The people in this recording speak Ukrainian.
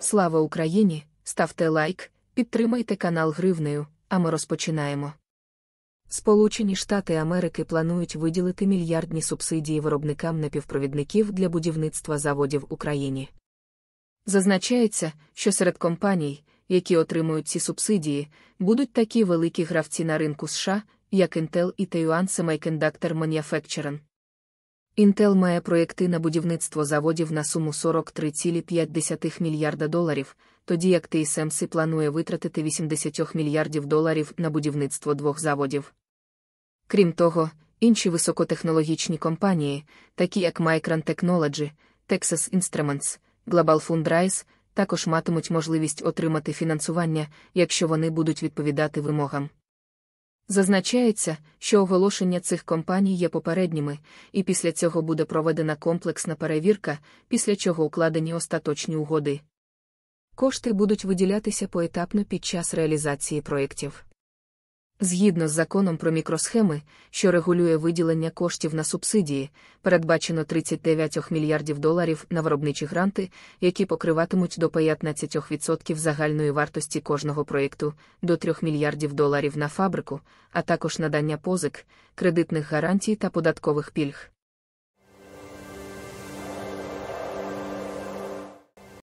Слава Україні! Ставте лайк, підтримайте канал Гривнею, а ми розпочинаємо. Сполучені Штати Америки планують виділити мільярдні субсидії виробникам напівпровідників для будівництва заводів в Україні. Зазначається, що серед компаній, які отримують ці субсидії, будуть такі великі гравці на ринку США, як Intel і Taiwan Semiconductor Manufacturing. Інтел має проєкти на будівництво заводів на суму 43,5 мільярда доларів, тоді як TSMC планує витратити 80 мільярдів доларів на будівництво двох заводів. Крім того, інші високотехнологічні компанії, такі як Micron Technology, Texas Instruments, Global Fundraise, також матимуть можливість отримати фінансування, якщо вони будуть відповідати вимогам. Зазначається, що оголошення цих компаній є попередніми, і після цього буде проведена комплексна перевірка, після чого укладені остаточні угоди. Кошти будуть виділятися поетапно під час реалізації проєктів. Згідно з законом про мікросхеми, що регулює виділення коштів на субсидії, передбачено 39 мільярдів доларів на виробничі гранти, які покриватимуть до 15% загальної вартості кожного проєкту, до 3 мільярдів доларів на фабрику, а також надання позик, кредитних гарантій та податкових пільг.